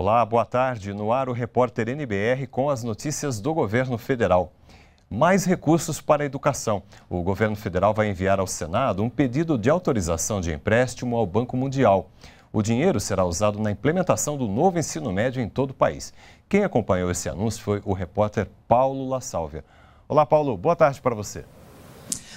Olá, boa tarde. No ar, o repórter NBR com as notícias do governo federal. Mais recursos para a educação. O governo federal vai enviar ao Senado um pedido de autorização de empréstimo ao Banco Mundial. O dinheiro será usado na implementação do novo ensino médio em todo o país. Quem acompanhou esse anúncio foi o repórter Paulo La Sálvia. Olá, Paulo. Boa tarde para você.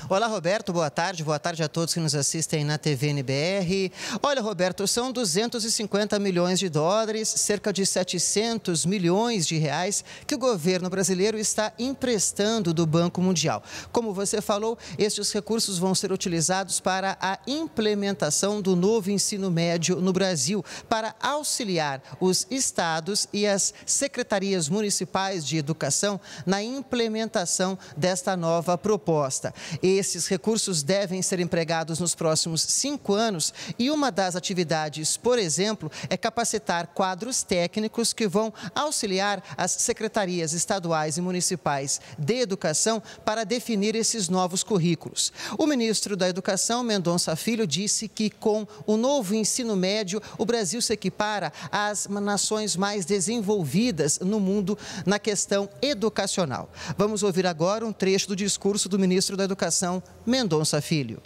Olá, Roberto, boa tarde. Boa tarde a todos que nos assistem na TV NBR. Olha, Roberto, são 250 milhões de dólares, cerca de 700 milhões de reais que o governo brasileiro está emprestando do Banco Mundial. Como você falou, estes recursos vão ser utilizados para a implementação do novo ensino médio no Brasil, para auxiliar os estados e as secretarias municipais de educação na implementação desta nova proposta. E esses recursos devem ser empregados nos próximos cinco anos e uma das atividades, por exemplo, é capacitar quadros técnicos que vão auxiliar as secretarias estaduais e municipais de educação para definir esses novos currículos. O ministro da Educação, Mendonça Filho, disse que com o novo ensino médio, o Brasil se equipara às nações mais desenvolvidas no mundo na questão educacional. Vamos ouvir agora um trecho do discurso do ministro da Educação. Educação, Mendonça Filho.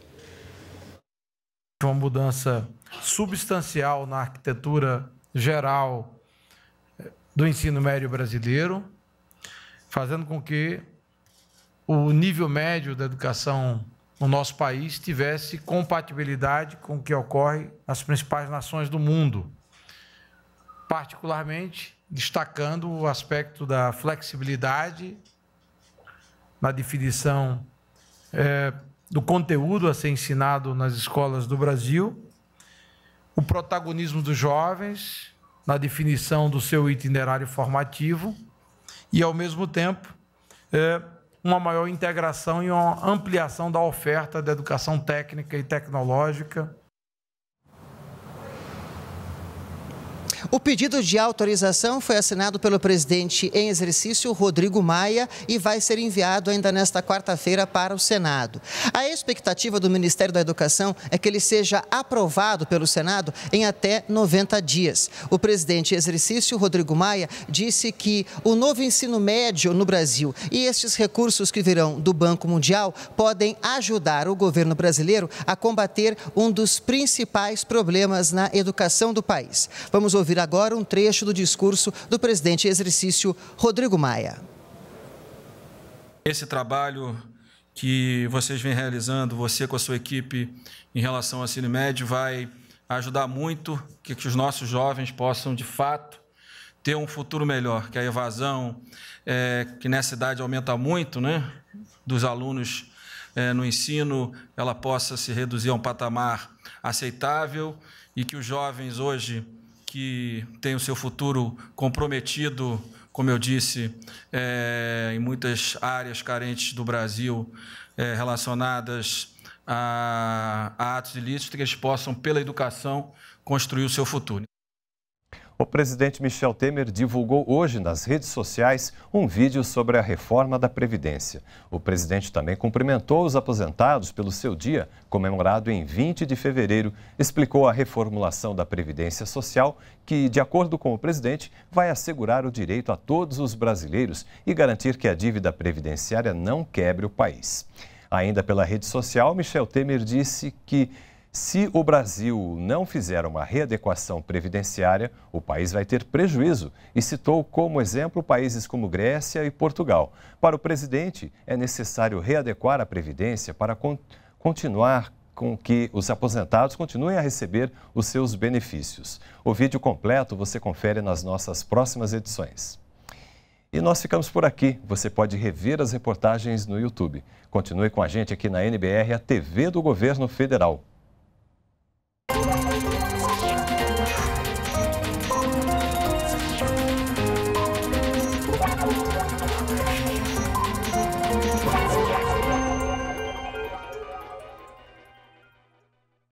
Uma mudança substancial na arquitetura geral eh, do ensino médio brasileiro, fazendo com que o nível médio da educação no nosso país tivesse compatibilidade com o que ocorre nas principais nações do mundo, particularmente destacando o aspecto da flexibilidade na definição é, do conteúdo a ser ensinado nas escolas do Brasil, o protagonismo dos jovens na definição do seu itinerário formativo e, ao mesmo tempo, é, uma maior integração e uma ampliação da oferta da educação técnica e tecnológica O pedido de autorização foi assinado pelo presidente em exercício, Rodrigo Maia, e vai ser enviado ainda nesta quarta-feira para o Senado. A expectativa do Ministério da Educação é que ele seja aprovado pelo Senado em até 90 dias. O presidente em exercício, Rodrigo Maia, disse que o novo ensino médio no Brasil e estes recursos que virão do Banco Mundial podem ajudar o governo brasileiro a combater um dos principais problemas na educação do país. Vamos ouvir ouvir agora um trecho do discurso do presidente exercício Rodrigo Maia. Esse trabalho que vocês vêm realizando, você com a sua equipe em relação à CineMed, vai ajudar muito que, que os nossos jovens possam, de fato, ter um futuro melhor, que a evasão, é, que nessa idade aumenta muito, né, dos alunos é, no ensino, ela possa se reduzir a um patamar aceitável e que os jovens hoje que tem o seu futuro comprometido, como eu disse, é, em muitas áreas carentes do Brasil é, relacionadas a, a atos ilícitos, que eles possam, pela educação, construir o seu futuro. O presidente Michel Temer divulgou hoje nas redes sociais um vídeo sobre a reforma da Previdência. O presidente também cumprimentou os aposentados pelo seu dia, comemorado em 20 de fevereiro, explicou a reformulação da Previdência Social, que, de acordo com o presidente, vai assegurar o direito a todos os brasileiros e garantir que a dívida previdenciária não quebre o país. Ainda pela rede social, Michel Temer disse que se o Brasil não fizer uma readequação previdenciária, o país vai ter prejuízo e citou como exemplo países como Grécia e Portugal. Para o presidente, é necessário readequar a previdência para con continuar com que os aposentados continuem a receber os seus benefícios. O vídeo completo você confere nas nossas próximas edições. E nós ficamos por aqui. Você pode rever as reportagens no YouTube. Continue com a gente aqui na NBR, a TV do Governo Federal.